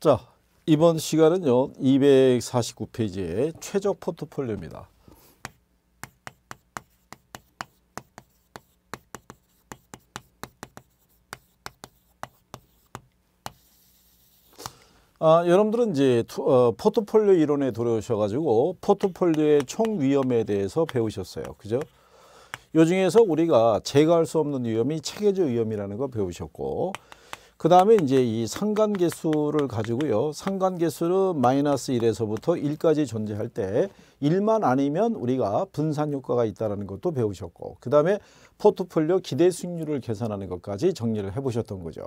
자, 이번 시간은요. 249페이지의 최적 포트폴리오입니다. 아, 여러분들은 이제 어, 포트폴리오 이론에 들어오셔가지고 포트폴리오의 총 위험에 대해서 배우셨어요. 그죠? 요 중에서 우리가 제거할 수 없는 위험이 체계적 위험이라는 거 배우셨고 그 다음에 이제 이 상관계수를 가지고요. 상관계수는 마이너스 1에서부터 1까지 존재할 때 1만 아니면 우리가 분산 효과가 있다는 것도 배우셨고 그 다음에 포트폴리오 기대 수익률을 계산하는 것까지 정리를 해보셨던 거죠.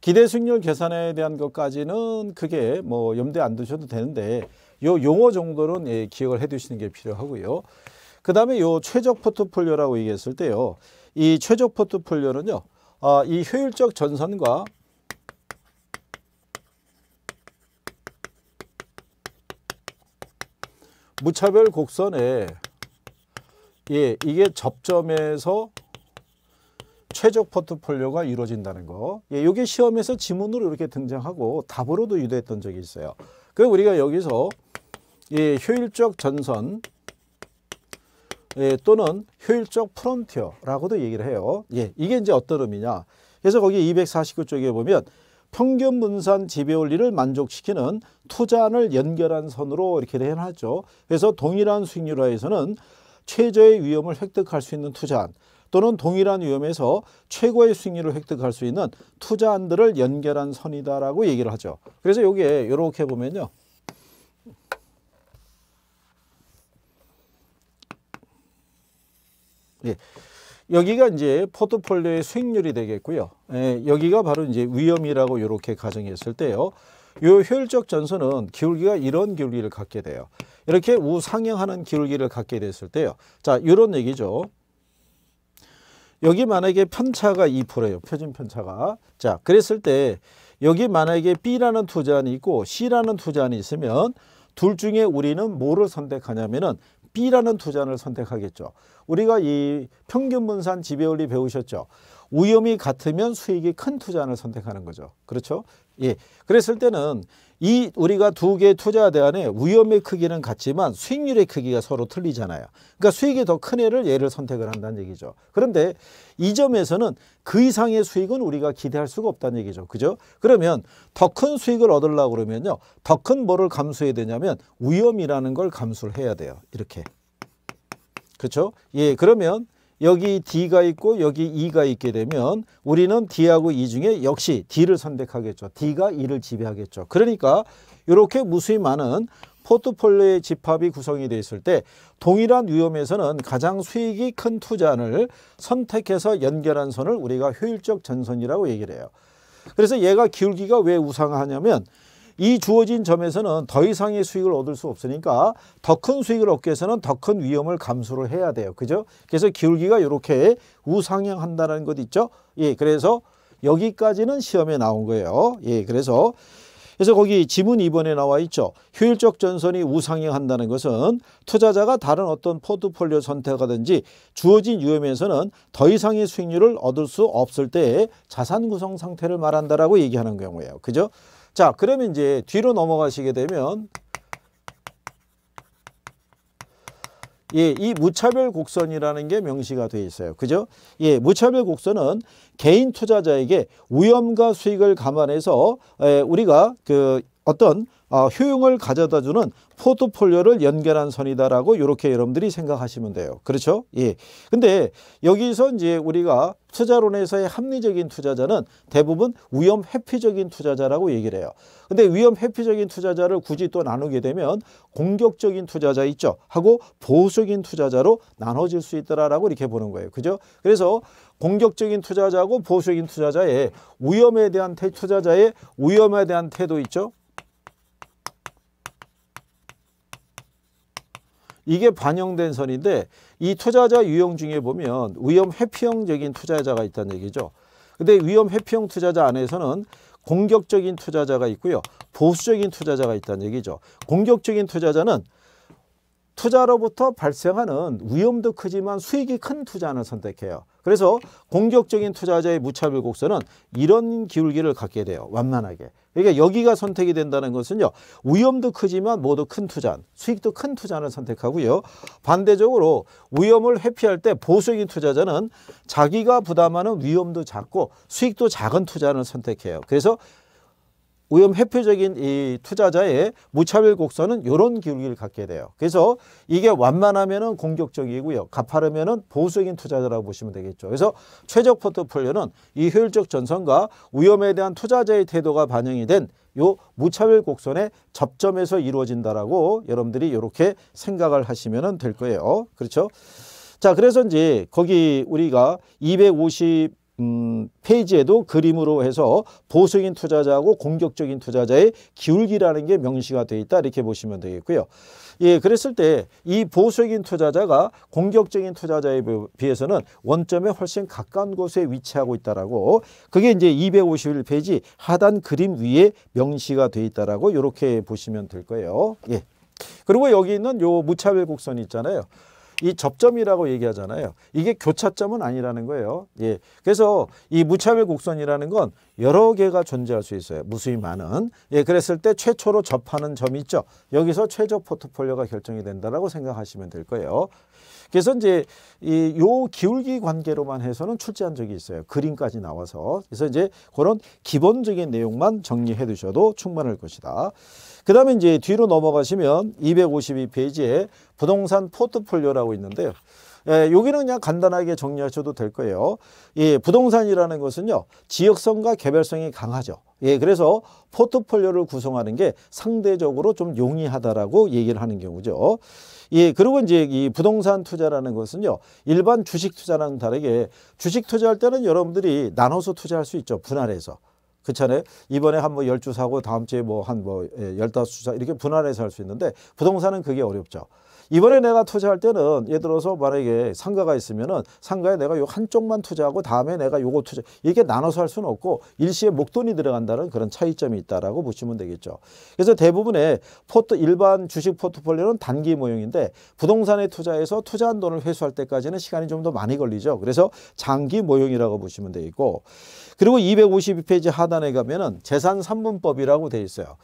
기대 수익률 계산에 대한 것까지는 그게 뭐 염두에 안 두셔도 되는데 요 용어 정도는 예, 기억을 해두시는 게 필요하고요. 그 다음에 요 최적 포트폴리오라고 얘기했을 때요. 이 최적 포트폴리오는요. 어, 이 효율적 전선과 무차별 곡선에 예, 이게 접점에서 최적 포트폴리오가 이루어진다는 거. 예, 이게 시험에서 지문으로 이렇게 등장하고 답으로도 유도했던 적이 있어요. 그 우리가 여기서 예, 효율적 전선 예, 또는 효율적 프론티어라고도 얘기를 해요. 예, 이게 이제 어떤 의미냐. 그래서 거기 249쪽에 보면 평균 분산 지배 원리를 만족시키는 투자안을 연결한 선으로 이렇게 해놨죠. 그래서 동일한 수익률화에서는 최저의 위험을 획득할 수 있는 투자안 또는 동일한 위험에서 최고의 수익률을 획득할 수 있는 투자안들을 연결한 선이다라고 얘기를 하죠. 그래서 여기에 이렇게 보면요. 예. 여기가 이제 포트폴리오의 수익률이 되겠고요. 예, 여기가 바로 이제 위험이라고 이렇게 가정했을 때요. 이 효율적 전선은 기울기가 이런 기울기를 갖게 돼요. 이렇게 우상향하는 기울기를 갖게 됐을 때요. 자, 이런 얘기죠. 여기 만약에 편차가 2%예요. 표준 편차가. 자, 그랬을 때 여기 만약에 B라는 투자안이 있고 C라는 투자안이 있으면 둘 중에 우리는 뭐를 선택하냐면은 B라는 투자를 선택하겠죠. 우리가 이 평균 분산 지배원리 배우셨죠. 위험이 같으면 수익이 큰 투자를 선택하는 거죠. 그렇죠? 예. 그랬을 때는 이 우리가 두 개의 투자 대안에 위험의 크기는 같지만 수익률의 크기가 서로 틀리잖아요. 그러니까 수익이 더 큰 애를 얘를 선택을 한다는 얘기죠. 그런데 이 점에서는 그 이상의 수익은 우리가 기대할 수가 없다는 얘기죠. 그죠? 그러면 더 큰 수익을 얻으려고 그러면요. 더 큰 뭐를 감수해야 되냐면 위험이라는 걸 감수를 해야 돼요. 이렇게. 그렇죠? 예, 그러면 여기 D가 있고 여기 E가 있게 되면 우리는 D하고 E 중에 역시 D를 선택하겠죠. D가 E를 지배하겠죠. 그러니까 이렇게 무수히 많은 포트폴리오의 집합이 구성이 되어 있을 때 동일한 위험에서는 가장 수익이 큰 투자를 선택해서 연결한 선을 우리가 효율적 전선이라고 얘기를 해요. 그래서 얘가 기울기가 왜 우상하냐면 이 주어진 점에서는 더 이상의 수익을 얻을 수 없으니까 더 큰 수익을 얻기 위해서는 더 큰 위험을 감수를 해야 돼요. 그죠? 그래서 기울기가 이렇게 우상향한다는 것 있죠? 예, 그래서 여기까지는 시험에 나온 거예요. 예, 그래서 그래서 거기 지문 2번에 나와 있죠. 효율적 전선이 우상향한다는 것은 투자자가 다른 어떤 포트폴리오 선택하든지 주어진 위험에서는 더 이상의 수익률을 얻을 수 없을 때 자산 구성 상태를 말한다라고 얘기하는 경우예요. 그죠? 자, 그러면 이제 뒤로 넘어가시게 되면 예, 이 무차별 곡선이라는 게 명시가 되어 있어요. 그죠? 예, 무차별 곡선은 개인 투자자에게 위험과 수익을 감안해서 예, 우리가 그 어떤 어, 효용을 가져다주는 포트폴리오를 연결한 선이다라고 이렇게 여러분들이 생각하시면 돼요. 그렇죠? 예. 근데 여기서 이제 우리가 투자론에서의 합리적인 투자자는 대부분 위험 회피적인 투자자라고 얘기를 해요. 근데 위험 회피적인 투자자를 굳이 또 나누게 되면 공격적인 투자자 있죠. 하고 보수적인 투자자로 나눠질 수 있더라라고 이렇게 보는 거예요. 그죠? 그래서 공격적인 투자자고 보수적인 투자자의 위험에 대한 투자자의 위험에 대한 태도 있죠. 이게 반영된 선인데 이 투자자 유형 중에 보면 위험 회피형적인 투자자가 있다는 얘기죠. 근데 위험 회피형 투자자 안에서는 공격적인 투자자가 있고요. 보수적인 투자자가 있다는 얘기죠. 공격적인 투자자는 투자로부터 발생하는 위험도 크지만 수익이 큰투자는 선택해요. 그래서 공격적인 투자자의 무차별 곡선은 이런 기울기를 갖게 돼요. 완만하게. 그러니까 여기가 선택이 된다는 것은요. 위험도 크지만 모두 큰 투자, 수익도 큰 투자를 선택하고요. 반대적으로 위험을 회피할 때 보수적인 투자자는 자기가 부담하는 위험도 작고 수익도 작은 투자를 선택해요. 그래서 위험 회피적인 이 투자자의 무차별 곡선은 이런 기록을 갖게 돼요. 그래서 이게 완만하면은 공격적이고요. 가파르면은 보수적인 투자자라고 보시면 되겠죠. 그래서 최적 포트폴리오는 이 효율적 전선과 위험에 대한 투자자의 태도가 반영이 된 요 무차별 곡선의 접점에서 이루어진다라고 여러분들이 이렇게 생각을 하시면 될 거예요. 그렇죠? 자, 그래서 이제 거기 우리가 250 음, 페이지에도 그림으로 해서 보수적인 투자자하고 공격적인 투자자의 기울기라는 게 명시가 되어 있다 이렇게 보시면 되겠고요. 예, 그랬을 때 이 보수적인 투자자가 공격적인 투자자에 비해서는 원점에 훨씬 가까운 곳에 위치하고 있다라고 그게 이제 251페이지 하단 그림 위에 명시가 되어 있다라고 이렇게 보시면 될 거예요. 예. 그리고 여기 있는 요 무차별 곡선 있잖아요. 이 접점이라고 얘기하잖아요. 이게 교차점은 아니라는 거예요. 예. 그래서 이 무차별 곡선이라는 건 여러 개가 존재할 수 있어요. 무수히 많은. 예, 그랬을 때 최초로 접하는 점이 있죠. 여기서 최저 포트폴리오가 결정이 된다고 생각하시면 될 거예요. 그래서 이제 이 요 기울기 관계로만 해서는 출제한 적이 있어요. 그림까지 나와서. 그래서 이제 그런 기본적인 내용만 정리해 두셔도 충분할 것이다. 그 다음에 이제 뒤로 넘어가시면 252페이지에 부동산 포트폴리오라고 있는데요. 예, 여기는 그냥 간단하게 정리하셔도 될 거예요. 예, 부동산이라는 것은요, 지역성과 개별성이 강하죠. 예, 그래서 포트폴리오를 구성하는 게 상대적으로 좀 용이하다라고 얘기를 하는 경우죠. 예, 그리고 이제 이 부동산 투자라는 것은요. 일반 주식 투자랑 다르게 주식 투자할 때는 여러분들이 나눠서 투자할 수 있죠. 분할해서. 그렇잖아요. 이번에 한뭐열주 사고 다음 주에 뭐 한뭐 예, 열다섯 주사 이렇게 분할해서 할 수 있는데 부동산은 그게 어렵죠. 이번에 내가 투자할 때는 예를 들어서 만약에 상가가 있으면은 상가에 내가 요 한쪽만 투자하고 다음에 내가 요거 투자 이게 렇 나눠서 할 수는 없고 일시에 목돈이 들어간다는 그런 차이점이 있다라고 보시면 되겠죠. 그래서 대부분의 포트 일반 주식 포트폴리오는 단기 모형인데 부동산에 투자해서 투자한 돈을 회수할 때까지는 시간이 좀 더 많이 걸리죠. 그래서 장기 모형이라고 보시면 되겠고 그리고 252페이지 하단에 가면은 재산 3분법이라고 돼 있어요.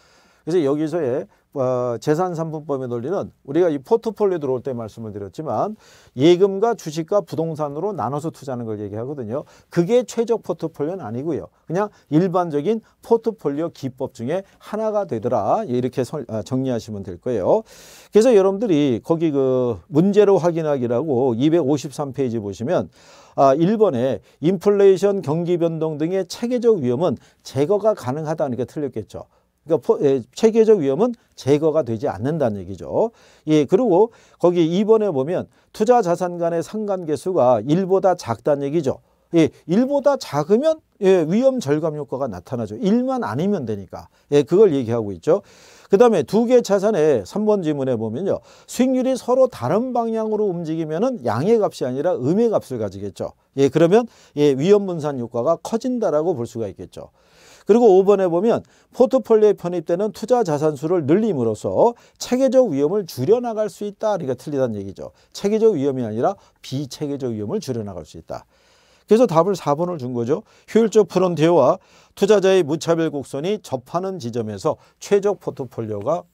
그래서 여기서의 어, 재산 삼분법의 논리는 우리가 이 포트폴리오 들어올 때 말씀을 드렸지만 예금과 주식과 부동산으로 나눠서 투자하는 걸 얘기하거든요. 그게 최적 포트폴리오는 아니고요. 그냥 일반적인 포트폴리오 기법 중에 하나가 되더라. 이렇게 설, 아, 정리하시면 될 거예요. 그래서 여러분들이 거기 그 문제로 확인하기라고 253페이지 보시면 아, 1번에 인플레이션, 경기 변동 등의 체계적 위험은 제거가 가능하다는 게 틀렸겠죠. 그러니까 예, 체계적 위험은 제거가 되지 않는다는 얘기죠. 예, 그리고 거기 2번에 보면 투자 자산 간의 상관계 수가 1보다 작다는 얘기죠. 예, 1보다 작으면 예, 위험 절감 효과가 나타나죠. 1만 아니면 되니까. 예, 그걸 얘기하고 있죠. 그 다음에 두 개 자산의 3번 지문에 보면요. 수익률이 서로 다른 방향으로 움직이면 양의 값이 아니라 음의 값을 가지겠죠. 예, 그러면 예, 위험 분산 효과가 커진다라고 볼 수가 있겠죠. 그리고 5번에 보면 포트폴리오에 편입되는 투자 자산 수를 늘림으로써 체계적 위험을 줄여나갈 수 있다. 그러니까 틀리다는 얘기죠. 체계적 위험이 아니라 비체계적 위험을 줄여나갈 수 있다. 그래서 답을 4번을 준 거죠. 효율적 프론티어와 투자자의 무차별 곡선이 접하는 지점에서 최적 포트폴리오가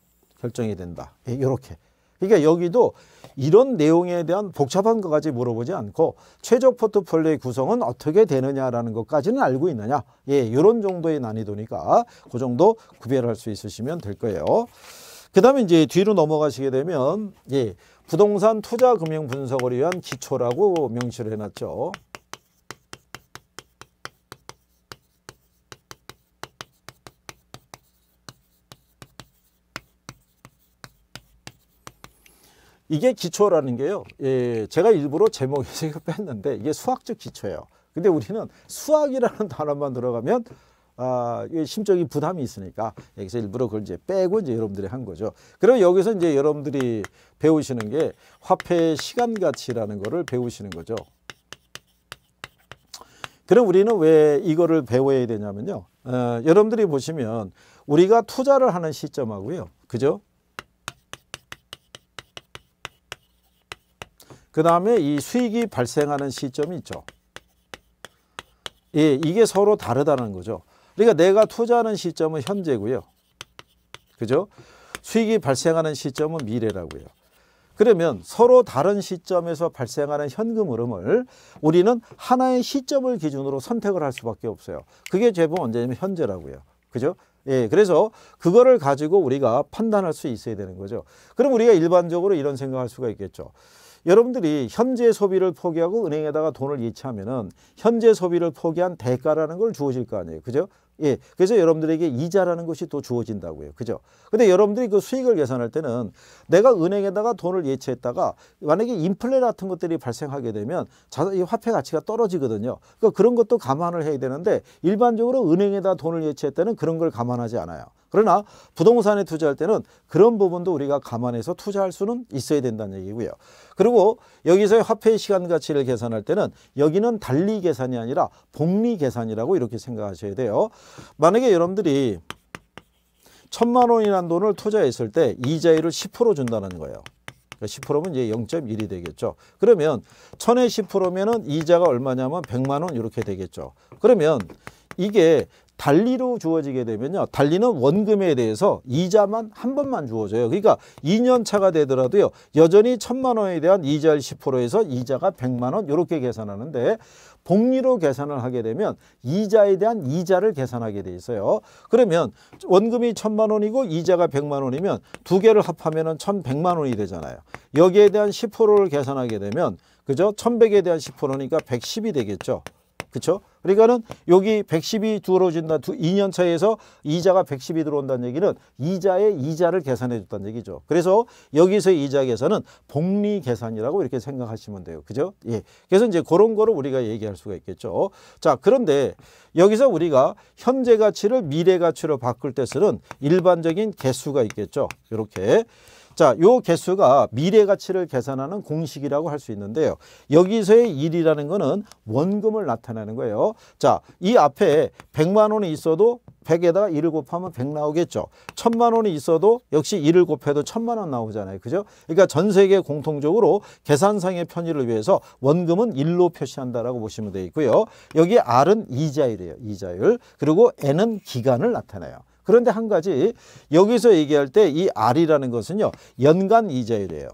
결정이 된다. 이렇게. 예, 그러니까 여기도 이런 내용에 대한 복잡한 것까지 물어보지 않고 최적 포트폴리오의 구성은 어떻게 되느냐라는 것까지는 알고 있느냐 예 이런 정도의 난이도니까 그 정도 구별할 수 있으시면 될 거예요 그 다음에 이제 뒤로 넘어가시게 되면 예 부동산 투자 금융 분석을 위한 기초라고 명시를 해놨죠 이게 기초라는 게요. 예, 제가 일부러 제목에서 이거 뺐는데 이게 수학적 기초예요. 근데 우리는 수학이라는 단어만 들어가면 아, 심적인 부담이 있으니까 여기서 일부러 그걸 이제 빼고 이제 여러분들이 한 거죠. 그럼 여기서 이제 여러분들이 배우시는 게 화폐 시간 가치라는 거를 배우시는 거죠. 그럼 우리는 왜 이거를 배워야 되냐면요. 어, 여러분들이 보시면 우리가 투자를 하는 시점하고요. 그죠? 그 다음에 이 수익이 발생하는 시점이 있죠. 예, 이게 서로 다르다는 거죠. 그러니까 내가 투자하는 시점은 현재고요. 그죠? 수익이 발생하는 시점은 미래라고요. 그러면 서로 다른 시점에서 발생하는 현금 흐름을 우리는 하나의 시점을 기준으로 선택을 할 수밖에 없어요. 그게 제법 언제냐면 현재라고요. 그죠? 예, 그래서 그거를 가지고 우리가 판단할 수 있어야 되는 거죠. 그럼 우리가 일반적으로 이런 생각할 수가 있겠죠. 여러분들이 현재 소비를 포기하고 은행에다가 돈을 예치하면은 현재 소비를 포기한 대가라는 걸 주어질 거 아니에요. 그죠? 예, 그래서 여러분들에게 이자라는 것이 또 주어진다고요. 그죠? 근데 여러분들이 그 수익을 계산할 때는 내가 은행에다가 돈을 예치했다가 만약에 인플레 같은 것들이 발생하게 되면 자, 이 화폐 가치가 떨어지거든요. 그러니까 그런 것도 감안을 해야 되는데 일반적으로 은행에다 돈을 예치했다는 그런 걸 감안하지 않아요. 그러나 부동산에 투자할 때는 그런 부분도 우리가 감안해서 투자할 수는 있어야 된다는 얘기고요. 그리고 여기서의 화폐 시간 가치를 계산할 때는 여기는 달리 계산이 아니라 복리 계산이라고 이렇게 생각하셔야 돼요. 만약에 여러분들이 천만 원이라는 돈을 투자했을 때 이자율을 10% 준다는 거예요. 10%면 그러니까 이제 0.1이 되겠죠. 그러면 1 0 0 0에1 0면 이자가 얼마냐면 100만 원 이렇게 되겠죠. 그러면 이게 달리로 주어지게 되면요. 달리는 원금에 대해서 이자만 한 번만 주어져요. 그러니까 2년 차가 되더라도요. 여전히 천만 원에 대한 이자를 10%에서 이자가 100만 원 이렇게 계산하는데 복리로 계산을 하게 되면 이자에 대한 이자를 계산하게 돼 있어요. 그러면 원금이 천만 원이고 이자가 1 0 0만 원이면 두 개를 합하면 1 1 0 0만 원이 되잖아요. 여기에 대한 10%를 계산하게 되면 그죠? 천백에 대한 10%니까 1 1 0이 되겠죠. 그렇죠? 그러니까는 여기 110이 들어진다 2년 차에서 이자가 110이 들어온다는 얘기는 이자의 이자를 계산해 줬다는 얘기죠. 그래서 여기서 이자 계산은 복리 계산이라고 이렇게 생각하시면 돼요. 그죠? 예. 그래서 이제 그런 거를 우리가 얘기할 수가 있겠죠. 자, 그런데 여기서 우리가 현재 가치를 미래 가치로 바꿀 때 쓰는 일반적인 개수가 있겠죠. 이렇게 자, 요 개수가 미래 가치를 계산하는 공식이라고 할 수 있는데요. 여기서의 1이라는 거는 원금을 나타내는 거예요. 자, 이 앞에 100만 원이 있어도 100에다가 1을 곱하면 100 나오겠죠. 1000만 원이 있어도 역시 1을 곱해도 1000만 원 나오잖아요. 그죠? 그러니까 전 세계 공통적으로 계산상의 편의를 위해서 원금은 1로 표시한다라고 보시면 되겠고요. 여기 R은 이자율이에요. 이자율. 그리고 N은 기간을 나타내요. 그런데 한 가지 여기서 얘기할 때 이 R이라는 것은요. 연간 이자율이에요.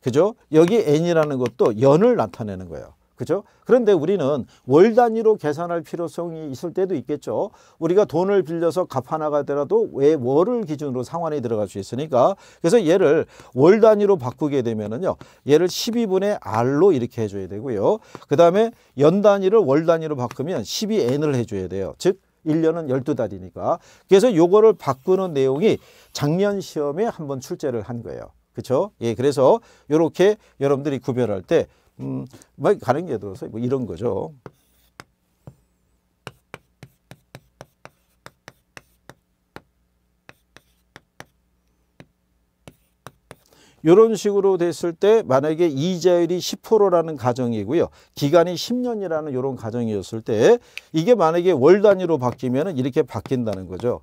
그죠? 여기 N이라는 것도 연을 나타내는 거예요. 그죠? 그런데 우리는 월 단위로 계산할 필요성이 있을 때도 있겠죠. 우리가 돈을 빌려서 갚아나가 더라도 왜 월을 기준으로 상환이 들어갈 수 있으니까 그래서 얘를 월 단위로 바꾸게 되면은요. 얘를 12분의 R로 이렇게 해줘야 되고요. 그 다음에 연 단위를 월 단위로 바꾸면 12N을 해줘야 돼요. 즉 1년은 12달이니까. 그래서 요거를 바꾸는 내용이 작년 시험에 한번 출제를 한 거예요. 그렇죠? 예, 그래서 이렇게 여러분들이 구별할 때 음, 뭐 가는 게 들어서 뭐 이런 거죠. 이런 식으로 됐을 때 만약에 이자율이 10%라는 가정이고요. 기간이 10년이라는 이런 가정이었을 때 이게 만약에 월 단위로 바뀌면 이렇게 바뀐다는 거죠.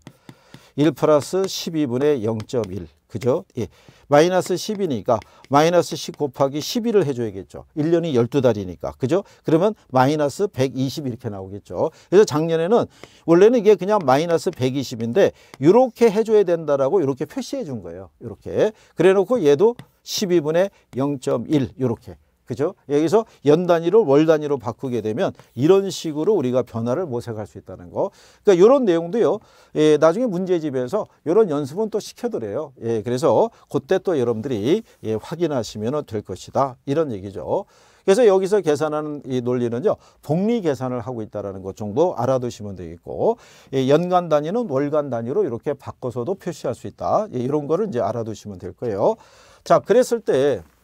1 플러스 12분의 0.1 그죠? 예. 마이너스 10이니까 마이너스 10 곱하기 1 1를 해줘야겠죠. 1년이 12달이니까. 그죠? 그러면 마이너스 120 이렇게 나오겠죠. 그래서 작년에는 원래는 이게 그냥 마이너스 120인데 이렇게 해줘야 된다라고 이렇게 표시해 준 거예요. 이렇게. 그래 놓고 얘도 12분의 0.1 이렇게. 그죠? 여기서 연 단위로 월 단위로 바꾸게 되면 이런 식으로 우리가 변화를 모색할 수 있다는 거. 그러니까 이런 내용도요. 예, 나중에 문제집에서 이런 연습은 또 시켜드려요. 예, 그래서 그때 또 여러분들이 예, 확인하시면 될 것이다. 이런 얘기죠. 그래서 여기서 계산하는 이 논리는요. 복리 계산을 하고 있다는 것 정도 알아두시면 되겠고 예, 연간 단위는 월간 단위로 이렇게 바꿔서도 표시할 수 있다. 예, 이런 거를 이제 알아두시면 될 거예요. 자, 그랬을 때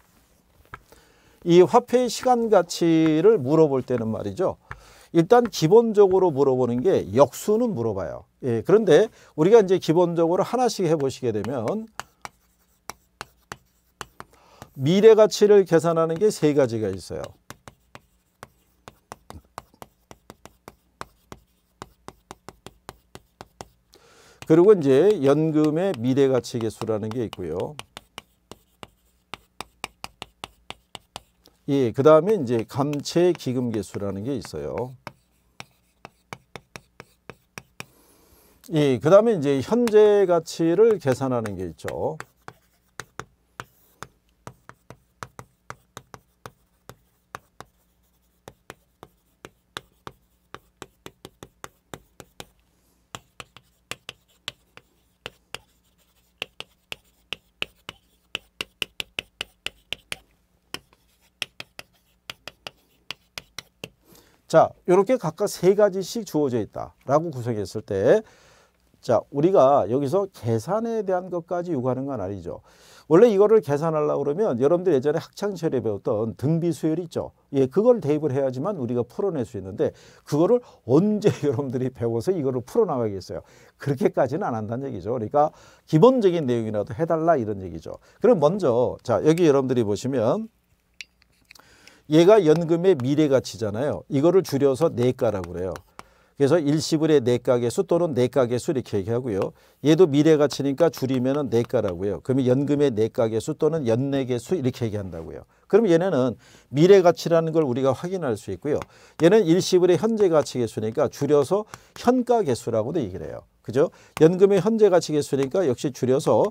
이 화폐의 시간 가치를 물어볼 때는 말이죠. 일단 기본적으로 물어보는 게 역수는 물어봐요. 예, 그런데 우리가 이제 기본적으로 하나씩 해보시게 되면 미래 가치를 계산하는 게 세 가지가 있어요. 그리고 이제 연금의 미래 가치 계수라는 게 있고요. 예, 그 다음에 이제 감채 기금 계수라는게 있어요. 예, 그 다음에 이제 현재 가치를 계산하는 게 있죠. 자, 이렇게 각각 세 가지씩 주어져 있다라고 구성했을 때 자, 우리가 여기서 계산에 대한 것까지 요구하는 건 아니죠. 원래 이거를 계산하려고 그러면 여러분들 예전에 학창시절에 배웠던 등비수열 있죠. 예, 그걸 대입을 해야지만 우리가 풀어낼 수 있는데 그거를 언제 여러분들이 배워서 이거를 풀어나가겠어요. 그렇게까지는 안 한다는 얘기죠. 그러니까 기본적인 내용이라도 해달라 이런 얘기죠. 그럼 먼저 자 여기 여러분들이 보시면 얘가 연금의 미래가치잖아요. 이거를 줄여서 내가라고 그래요. 그래서 일시불의 내가개수 또는 내가개수 이렇게 얘기하고요. 얘도 미래가치니까 줄이면 내가라고 요 그러면 연금의 내가개수 또는 연내개수 이렇게 얘기한다고요. 그럼 얘네는 미래가치라는 걸 우리가 확인할 수 있고요. 얘는 일시불의 현재가치개수니까 줄여서 현가개수라고도 얘기를 해요. 그죠? 연금의 현재 가치 개수니까 역시 줄여서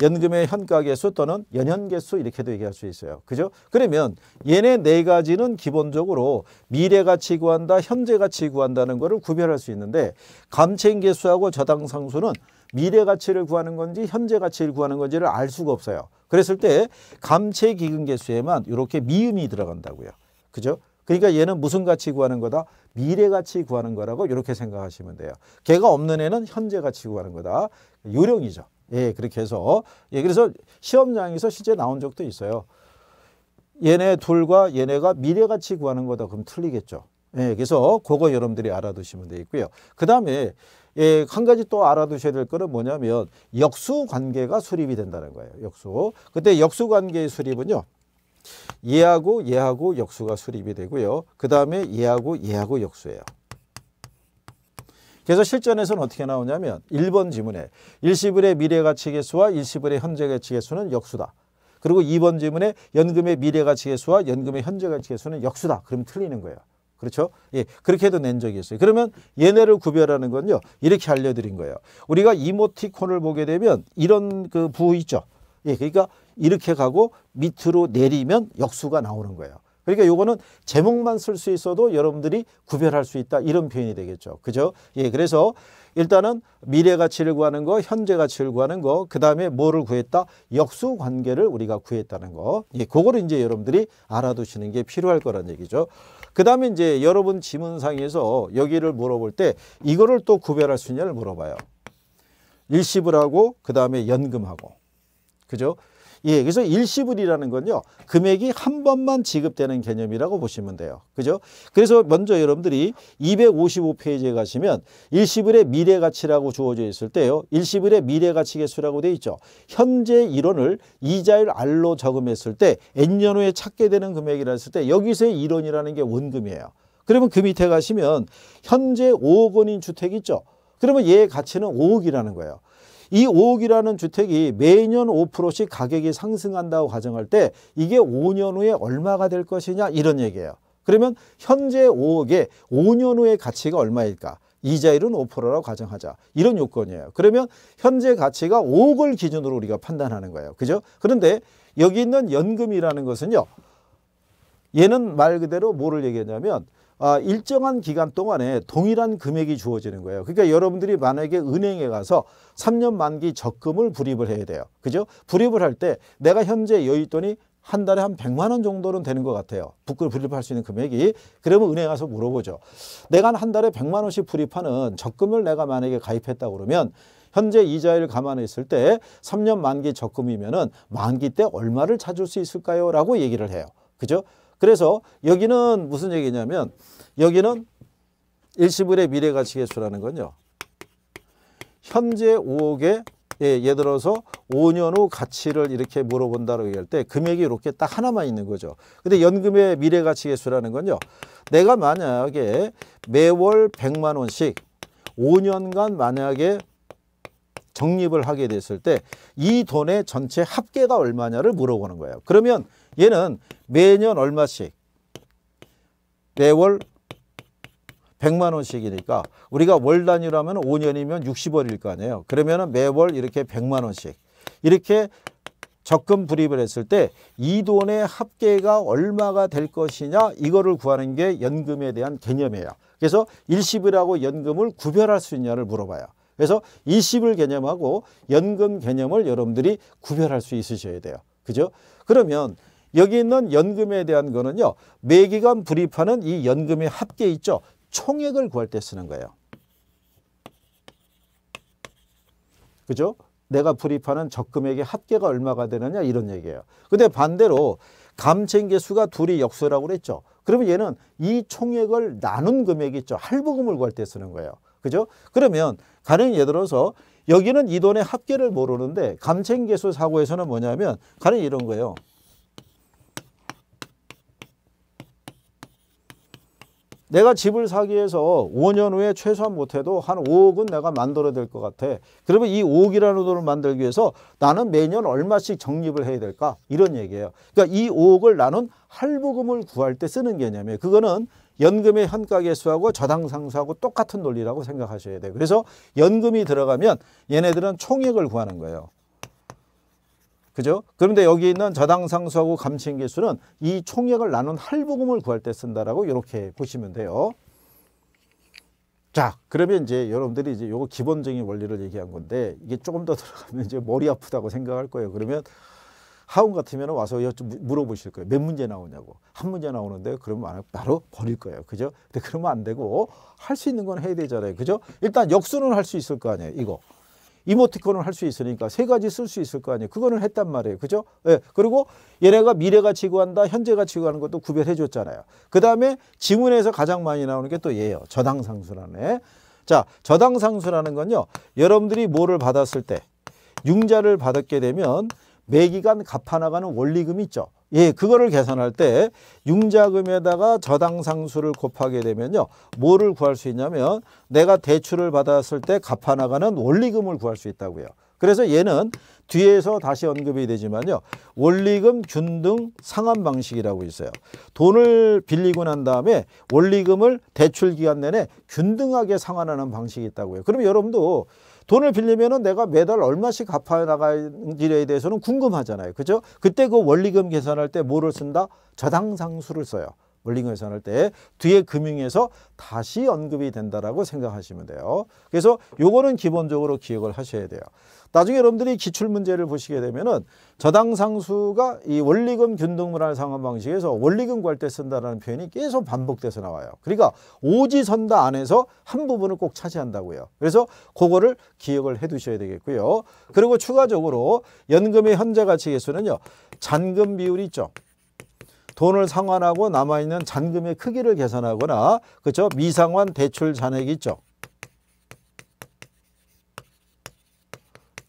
연금의 현가 개수 또는 연현 개수 이렇게도 얘기할 수 있어요. 그죠? 그러면 얘네 네 가지는 기본적으로 미래 가치 구한다, 현재 가치 구한다는 거를 구별할 수 있는데 감채인 개수하고 저당 상수는 미래 가치를 구하는 건지 현재 가치를 구하는 건지를 알 수가 없어요. 그랬을 때 감채 기금 개수에만 이렇게 미음이 들어간다고요. 그죠? 그러니까 얘는 무슨 가치 구하는 거다? 미래 가치 구하는 거라고 이렇게 생각하시면 돼요. 걔가 없는 애는 현재 가치 구하는 거다. 요령이죠. 예, 그렇게 해서 예, 그래서 시험장에서 실제 나온 적도 있어요. 얘네 둘과 얘네가 미래 가치 구하는 거다. 그럼 틀리겠죠. 예, 그래서 그거 여러분들이 알아두시면 되겠고요. 그 다음에 예, 한 가지 또 알아두셔야 될 거는 뭐냐면 역수 관계가 수립이 된다는 거예요. 역수. 그때 역수 관계의 수립은요. 얘하고 얘하고 역수가 수립이 되고요. 그 다음에 얘하고 얘하고 역수예요. 그래서 실전에서는 어떻게 나오냐면 1번 지문에 일시불의 미래 가치 계수와 일시불의 현재 가치 계수는 역수다. 그리고 2번 지문에 연금의 미래 가치 계수와 연금의 현재 가치 계수는 역수다. 그럼 틀리는 거예요. 그렇죠? 예, 그렇게 해도 낸 적이 있어요. 그러면 얘네를 구별하는 건요. 이렇게 알려드린 거예요. 우리가 이모티콘을 보게 되면 이런 그 부호 있죠. 예, 그러니까 이렇게 가고 밑으로 내리면 역수가 나오는 거예요. 그러니까 요거는 제목만 쓸 수 있어도 여러분들이 구별할 수 있다 이런 표현이 되겠죠. 그죠? 예, 그래서 일단은 미래 가치를 구하는 거, 현재 가치를 구하는 거, 그 다음에 뭐를 구했다? 역수 관계를 우리가 구했다는 거. 예, 그거를 이제 여러분들이 알아두시는 게 필요할 거란 얘기죠. 그 다음에 이제 여러분 지문상에서 여기를 물어볼 때 이거를 또 구별할 수 있냐를 물어봐요. 일시불하고 그 다음에 연금하고. 그죠? 예, 그래서 일시불이라는 건요. 금액이 한 번만 지급되는 개념이라고 보시면 돼요. 그죠? 그래서 먼저 여러분들이 255페이지에 가시면 일시불의 미래 가치라고 주어져 있을 때요. 일시불의 미래 가치 계수라고 돼 있죠. 현재 1원을 이자율 R로 적음했을때 N년 후에 찾게 되는 금액이라 했을 때 여기서의 1원이라는 게 원금이에요. 그러면 그 밑에 가시면 현재 5억 원인 주택 있죠. 그러면 얘의 가치는 5억이라는 거예요. 이 5억이라는 주택이 매년 5%씩 가격이 상승한다고 가정할 때 이게 5년 후에 얼마가 될 것이냐 이런 얘기예요. 그러면 현재 5억에 5년 후의 가치가 얼마일까? 이자율은 5%라고 가정하자. 이런 요건이에요. 그러면 현재 가치가 5억을 기준으로 우리가 판단하는 거예요. 그죠? 그런데 여기 있는 연금이라는 것은요. 얘는 말 그대로 뭐를 얘기하냐면 아, 일정한 기간 동안에 동일한 금액이 주어지는 거예요. 그러니까 여러분들이 만약에 은행에 가서 3년 만기 적금을 불입을 해야 돼요. 그죠? 불입을 할 때 내가 현재 여윳돈이 한 달에 한 100만 원 정도는 되는 것 같아요. 북글 불입할 수 있는 금액이. 그러면 은행 가서 물어보죠. 내가 한 달에 100만 원씩 불입하는 적금을 내가 만약에 가입했다 그러면 현재 이자율 감안했을 때 3년 만기 적금이면은 만기 때 얼마를 찾을 수 있을까요? 라고 얘기를 해요. 그죠? 그래서 여기는 무슨 얘기냐면 여기는 일시불의 미래가치 계수라는 건요. 현재 5억에 예, 예를 들어서 5년 후 가치를 이렇게 물어본다고 얘기할 때 금액이 이렇게 딱 하나만 있는 거죠. 근데 연금의 미래가치 계수라는 건요. 내가 만약에 매월 100만 원씩 5년간 만약에 적립을 하게 됐을 때 이 돈의 전체 합계가 얼마냐를 물어보는 거예요. 그러면 얘는 매년 얼마씩 매월 100만 원씩이니까 우리가 월단위라면 5년이면 60월일 거 아니에요. 그러면 매월 이렇게 100만 원씩 이렇게 적금 불입을 했을 때 이 돈의 합계가 얼마가 될 것이냐 이거를 구하는 게 연금에 대한 개념이에요. 그래서 일시불하고 연금을 구별할 수 있냐를 물어봐요. 그래서 일시불 개념하고 연금 개념을 여러분들이 구별할 수 있으셔야 돼요. 그죠? 그러면 여기 있는 연금에 대한 거는요. 매기간 불입하는 이 연금의 합계 있죠. 총액을 구할 때 쓰는 거예요. 그죠? 내가 불입하는 적금액의 합계가 얼마가 되느냐 이런 얘기예요. 근데 반대로 감챙계수가 둘이 역수라고 그랬죠. 그러면 얘는 이 총액을 나눈 금액이 있죠. 할부금을 구할 때 쓰는 거예요. 그죠? 그러면 가령 예를 들어서 여기는 이 돈의 합계를 모르는데 감챙계수 사고에서는 뭐냐면 가령 이런 거예요. 내가 집을 사기 위해서 5년 후에 최소한 못해도 한 5억은 내가 만들어야 될 것 같아. 그러면 이 5억이라는 돈을 만들기 위해서 나는 매년 얼마씩 적립을 해야 될까? 이런 얘기예요. 그러니까 이 5억을 나는 할부금을 구할 때 쓰는 개념이에요. 그거는 연금의 현가계수하고 저당상수하고 똑같은 논리라고 생각하셔야 돼요. 그래서 연금이 들어가면 얘네들은 총액을 구하는 거예요. 그죠? 그런데 여기 있는 저당 상수하고 감친 계수는 이 총액을 나눈 할부금을 구할 때 쓴다라고 이렇게 보시면 돼요. 자, 그러면 이제 여러분들이 이제 요거 기본적인 원리를 얘기한 건데 이게 조금 더 들어가면 이제 머리 아프다고 생각할 거예요. 그러면 하운 같으면 와서 물어보실 거예요. 몇 문제 나오냐고. 한 문제 나오는데 그러면 바로 버릴 거예요. 그죠? 근데 그러면 안 되고 할 수 있는 건 해야 되잖아요. 그죠? 일단 역수는 할 수 있을 거 아니에요. 이거. 이모티콘을 할 수 있으니까 세 가지 쓸 수 있을 거 아니에요. 그거는 했단 말이에요. 그죠? 예. 그리고 얘네가 미래가 지구한다, 현재가 지구하는 것도 구별해 줬잖아요. 그 다음에 지문에서 가장 많이 나오는 게 또 얘예요. 저당상수라는 자, 저당상수라는 건요. 여러분들이 뭐를 받았을 때 융자를 받았게 되면 매기간 갚아나가는 원리금이 있죠. 예, 그거를 계산할 때 융자금에다가 저당상수를 곱하게 되면요. 뭐를 구할 수 있냐면 내가 대출을 받았을 때 갚아나가는 원리금을 구할 수 있다고요. 그래서 얘는 뒤에서 다시 언급이 되지만요. 원리금 균등 상환 방식이라고 있어요. 돈을 빌리고 난 다음에 원리금을 대출 기간 내내 균등하게 상환하는 방식이 있다고요. 해 그럼 여러분도 돈을 빌리면 내가 매달 얼마씩 갚아 나가는지에 대해서는 궁금하잖아요. 그죠? 그때 그 원리금 계산할 때 뭐를 쓴다? 저당 상수를 써요. 물리금융회선할 때 뒤에 금융에서 다시 언급이 된다라고 생각하시면 돼요. 그래서 요거는 기본적으로 기억을 하셔야 돼요. 나중에 여러분들이 기출문제를 보시게 되면은 저당상수가 이 원리금 균등분할 상환 방식에서 원리금 구할 때 쓴다라는 표현이 계속 반복돼서 나와요. 그러니까 오지선다 안에서 한 부분을 꼭 차지한다고요. 그래서 그거를 기억을 해 두셔야 되겠고요. 그리고 추가적으로 연금의 현재 가치 계수는요. 잔금 비율이 있죠. 돈을 상환하고 남아있는 잔금의 크기를 계산하거나 그렇죠 미상환 대출 잔액이 있죠.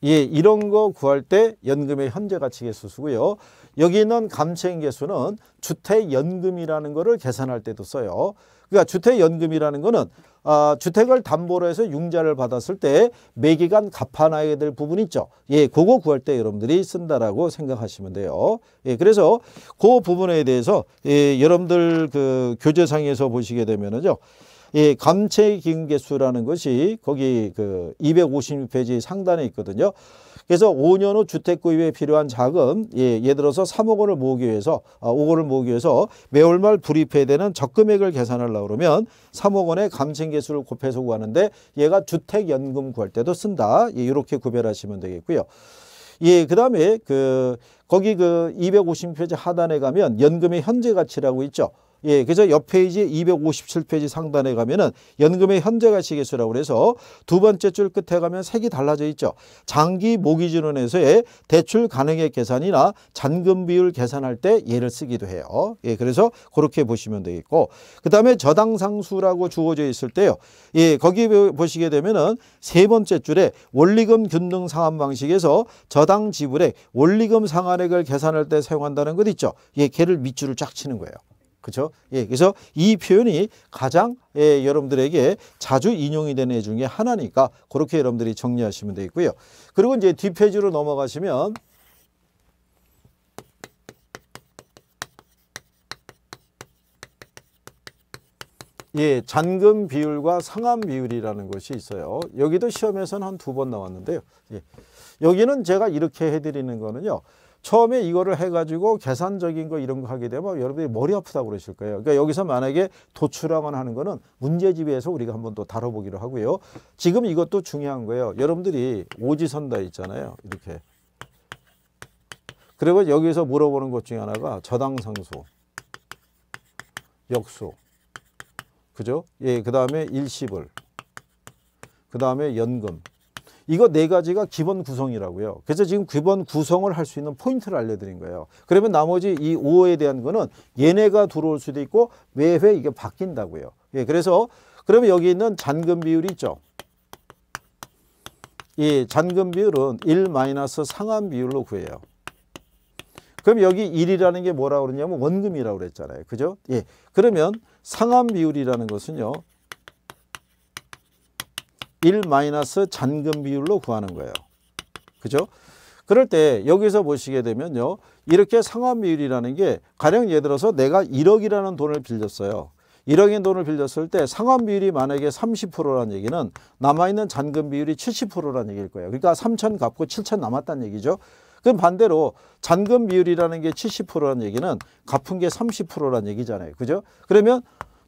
예, 이런 거 구할 때 연금의 현재 가치 계수 쓰고요. 여기 있는 감채인 계수는 주택연금이라는 거를 계산할 때도 써요. 그러니까 주택연금이라는 거는 아, 주택을 담보로 해서 융자를 받았을 때 매기간 갚아놔야 될 부분 이 있죠. 예, 그거 구할 때 여러분들이 쓴다라고 생각하시면 돼요. 예, 그래서 그 부분에 대해서 예, 여러분들 그 교재상에서 보시게 되면은요. 이 감체 기계수라는 것이 거기 그 256페이지 상단에 있거든요. 그래서 5년 후 주택 구입에 필요한 자금 예, 예를 들어서 3억 원을 모으기 위해서 5억 아, 원을 모으기 위해서 매월 말 불입해야 되는 적금액을 계산하려고 그러면 3억 원의 감생계수를 곱해서 구하는데 얘가 주택연금 구할 때도 쓴다. 예, 이렇게 구별하시면 되겠고요. 예, 그다음에 그 거기 그 250페이지 하단에 가면 연금의 현재 가치라고 있죠. 예, 그래서 옆 페이지 257페이지 상단에 가면은 연금의 현재 가치 계수라고 해서 두 번째 줄 끝에 가면 색이 달라져 있죠. 장기 모기지론에서의 대출 가능액 계산이나 잔금 비율 계산할 때 예를 쓰기도 해요. 예, 그래서 그렇게 보시면 되겠고 그다음에 저당 상수라고 주어져 있을 때요. 예, 거기 보시게 되면은 세 번째 줄에 원리금 균등 상환 방식에서 저당 지불액 원리금 상환액을 계산할 때 사용한다는 것 있죠. 예, 걔를 밑줄을 쫙 치는 거예요. 그렇죠? 예, 그래서 이 표현이 가장 예, 여러분들에게 자주 인용이 되는 애 중에 하나니까 그렇게 여러분들이 정리하시면 되겠고요. 그리고 이제 뒷페이지로 넘어가시면 예, 잔금 비율과 상환 비율이라는 것이 있어요. 여기도 시험에서는 한 두 번 나왔는데요. 예, 여기는 제가 이렇게 해드리는 거는요. 처음에 이거를 해가지고 계산적인 거 이런 거 하게 되면 여러분이 머리 아프다고 그러실 거예요. 그러니까 여기서 만약에 도출하거나 하는 거는 문제집에서 우리가 한번 또 다뤄보기로 하고요. 지금 이것도 중요한 거예요. 여러분들이 오지선다 있잖아요. 이렇게. 그리고 여기서 물어보는 것 중에 하나가 저당상수, 역수, 그죠? 예, 그 다음에 일시불, 그 다음에 연금, 이거 네 가지가 기본 구성이라고요. 그래서 지금 기본 구성을 할 수 있는 포인트를 알려드린 거예요. 그러면 나머지 이 5호에 대한 거는 얘네가 들어올 수도 있고 매회 이게 바뀐다고요. 예, 그래서 그러면 여기 있는 잔금 비율이 있죠. 이 잔금 비율은 1 마이너스 상한 비율로 구해요. 그럼 여기 1이라는 게 뭐라고 그러냐면 원금이라고 그랬잖아요. 그죠? 예. 그러면 상한 비율이라는 것은요. 1 마이너스 잔금 비율로 구하는 거예요. 그죠? 그럴 때 여기서 보시게 되면요. 이렇게 상환 비율이라는 게 가령 예를 들어서 내가 1억이라는 돈을 빌렸어요. 1억인 돈을 빌렸을 때 상환 비율이 만약에 30%란 얘기는 남아있는 잔금 비율이 70%란 얘기일 거예요. 그러니까 3천 갚고 7천 남았다는 얘기죠. 그럼 반대로 잔금 비율이라는 게 70%라는 얘기는 갚은 게 30%라는 얘기잖아요. 그죠? 그러면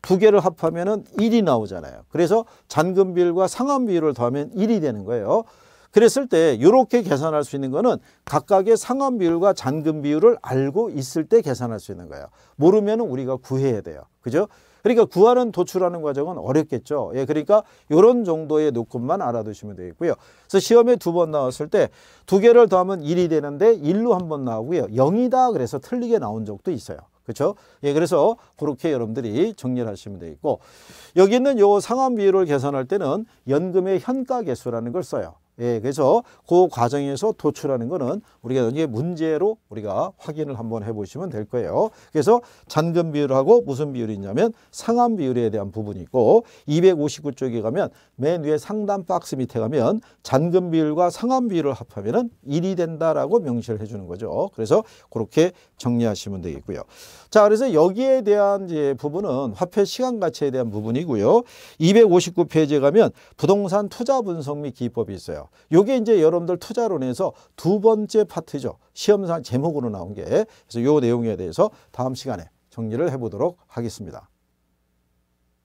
두 개를 합하면 1이 나오잖아요. 그래서 잔금 비율과 상환 비율을 더하면 1이 되는 거예요. 그랬을 때 이렇게 계산할 수 있는 거는 각각의 상환 비율과 잔금 비율을 알고 있을 때 계산할 수 있는 거예요. 모르면 우리가 구해야 돼요. 그죠? 그러니까 구하는 도출하는 과정은 어렵겠죠. 예, 그러니까 이런 정도의 높급만 알아두시면 되겠고요. 그래서 시험에 두 번 나왔을 때 두 개를 더하면 1이 되는데 1로 한 번 나오고요. 0이다 그래서 틀리게 나온 적도 있어요. 그렇죠? 예, 그래서 그렇게 여러분들이 정리를 하시면 되겠고 여기 있는 요 상환 비율을 계산할 때는 연금의 현가 계수라는 걸 써요. 예, 그래서 그 과정에서 도출하는 거는 우리가 이제 문제로 우리가 확인을 한번 해보시면 될 거예요. 그래서 잔금 비율하고 무슨 비율이 있냐면 상한 비율에 대한 부분이 있고 259쪽에 가면 맨 위에 상단 박스 밑에 가면 잔금 비율과 상한 비율을 합하면 은 1이 된다라고 명시를 해주는 거죠. 그래서 그렇게 정리하시면 되겠고요. 자, 그래서 여기에 대한 이제 부분은 화폐 시간 가치에 대한 부분이고요. 259페이지에 가면 부동산 투자 분석 및 기법이 있어요. 거예요. 요게 이제 여러분들 투자론에서 두 번째 파트죠. 시험상 제목으로 나온 게. 그래서 요 내용에 대해서 다음 시간에 정리를 해보도록 하겠습니다.